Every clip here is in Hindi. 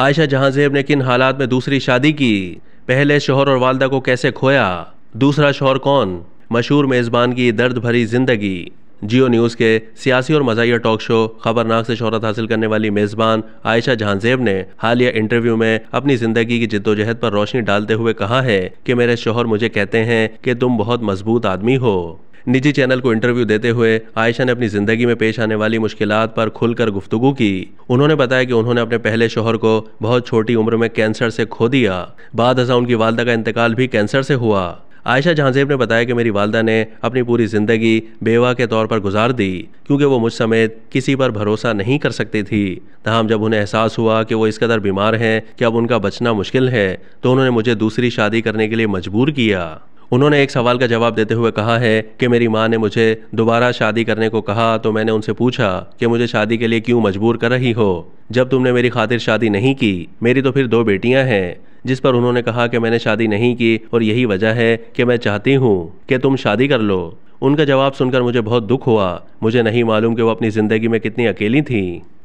आयशा जेब ने किन हालात में दूसरी शादी की पहले शोहर और वालदा को कैसे खोया दूसरा शोहर कौन मशहूर मेज़बान की दर्द भरी ज़िंदगी जियो न्यूज़ के सियासी और मजाही टॉक शो खबरनाक से शहरत हासिल करने वाली मेज़बान आयशा जहानजेब ने हालिया इंटरव्यू में अपनी ज़िंदगी की जिद्दोजहद पर रोशनी डालते हुए कहा है कि मेरे शोहर मुझे कहते हैं कि तुम बहुत मजबूत आदमी हो निजी चैनल को इंटरव्यू देते हुए आयशा ने अपनी ज़िंदगी में पेश आने वाली मुश्किल पर खुलकर गुफ्तु की उन्होंने बताया कि उन्होंने अपने पहले शोहर को बहुत छोटी उम्र में कैंसर से खो दिया बाद हज़ा उनकी वालदा का इंतकाल भी कैंसर से हुआ आयशा जहाँजेब ने बताया कि मेरी वालदा ने अपनी पूरी ज़िंदगी बेवा के तौर पर गुजार दी क्योंकि वो मुझ समेत किसी पर भरोसा नहीं कर सकती थी तहम जब उन्हें एहसास हुआ कि वो इस कदर बीमार हैं कि अब उनका बचना मुश्किल है तो उन्होंने मुझे दूसरी शादी करने के लिए मजबूर किया उन्होंने एक सवाल का जवाब देते हुए कहा है कि मेरी माँ ने मुझे दोबारा शादी करने को कहा तो मैंने उनसे पूछा कि मुझे शादी के लिए क्यों मजबूर कर रही हो जब तुमने मेरी खातिर शादी नहीं की मेरी तो फिर दो बेटियां हैं जिस पर उन्होंने कहा कि मैंने शादी नहीं की और यही वजह है कि मैं चाहती हूँ कि तुम शादी कर लो उनका जवाब सुनकर मुझे बहुत दुख हुआ मुझे नहीं मालूम कि वो अपनी ज़िंदगी में कितनी अकेली थी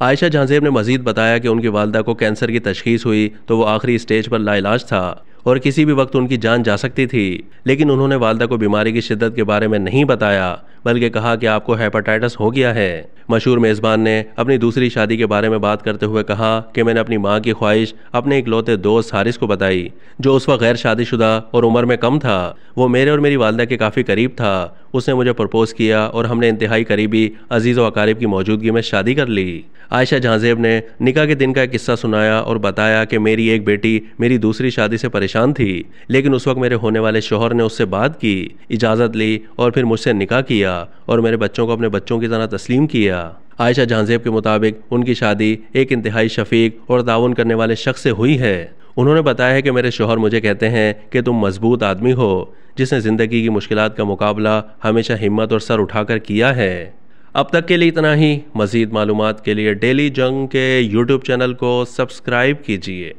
आयशा जहाँजेब ने मजीद बताया कि उनकी वालदा को कैंसर की तशखीस हुई तो वो आखिरी स्टेज पर लाइलाज था और किसी भी वक्त उनकी जान जा सकती थी लेकिन उन्होंने वालदा को बीमारी की शिद्दत के बारे में नहीं बताया बल्कि कहा कि आपको हेपाटाइटिस हो गया है मशहूर मेज़बान ने अपनी दूसरी शादी के बारे में बात करते हुए कहा कि मैंने अपनी माँ की ख्वाहिश अपने इकलौते दोस्त हारिस को बताई जो उस वक्त गैर शादीशुदा और उम्र में कम था वो मेरे और मेरी वालदा के काफ़ी करीब था उसने मुझे प्रपोज़ किया और हमने इंतहाई करीबी अजीज़ व की मौजूदगी में शादी कर ली आयशा जहाँजेब ने निका के दिन का एक किस्सा सुनाया और बताया कि मेरी एक बेटी मेरी दूसरी शादी से परेशान थी लेकिन उस वक्त मेरे होने वाले शोहर ने उससे बात की इजाज़त ली और फिर मुझसे निका किया और मेरे बच्चों को अपने बच्चों की तरह तस्लीम किया आयशा जहाँजेब के मुताबिक उनकी शादी एक इंतहाई शफीक और ताउन करने वाले शख्स से हुई है उन्होंने बताया है कि मेरे शोहर मुझे कहते हैं कि तुम मजबूत आदमी हो जिसने ज़िंदगी की मुश्किल का मुकाबला हमेशा हिम्मत और सर उठाकर किया है अब तक के लिए इतना ही मज़ीद मालूम के लिए डेली जंग के यूट्यूब चैनल को सब्सक्राइब कीजिए